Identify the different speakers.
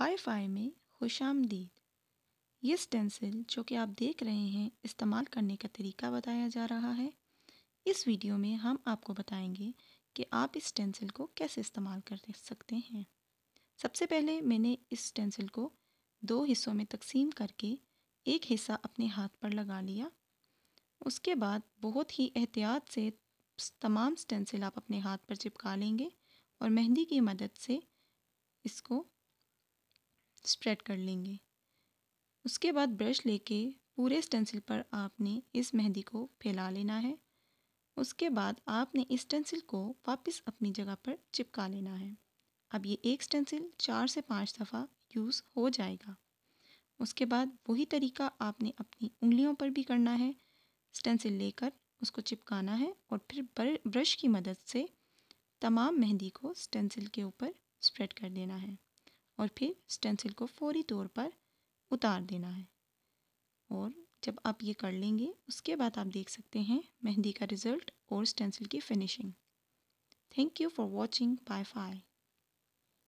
Speaker 1: फाय में खुश आमदीद ये स्टेंसिल जो कि आप देख रहे हैं इस्तेमाल करने का तरीका बताया जा रहा है इस वीडियो में हम आपको बताएंगे कि आप इस स्टेंसिल को कैसे इस्तेमाल कर सकते हैं सबसे पहले मैंने इस स्टेंसिल को दो हिस्सों में तकसीम करके एक हिस्सा अपने हाथ पर लगा लिया उसके बाद बहुत ही एहतियात से तमाम स्टेंसिल आप अपने हाथ पर चिपका लेंगे और मेहंदी की मदद से इसको स्प्रेड कर लेंगे उसके बाद ब्रश लेके पूरे स्टेंसिल पर आपने इस मेहंदी को फैला लेना है उसके बाद आपने इस स्टेंसिल को वापस अपनी जगह पर चिपका लेना है अब ये एक स्टेंसिल चार से पाँच दफ़ा यूज़ हो जाएगा उसके बाद वही तरीका आपने अपनी उंगलियों पर भी करना है स्टेंसिल लेकर उसको चिपकाना है और फिर ब्रश की मदद से तमाम मेहंदी को स्टेंसिल के ऊपर स्प्रेड कर देना है और फिर स्टेंसिल को फौरी तौर पर उतार देना है और जब आप ये कर लेंगे उसके बाद आप देख सकते हैं मेहंदी का रिज़ल्ट और स्टेंसिल की finishing thank you for watching bye phi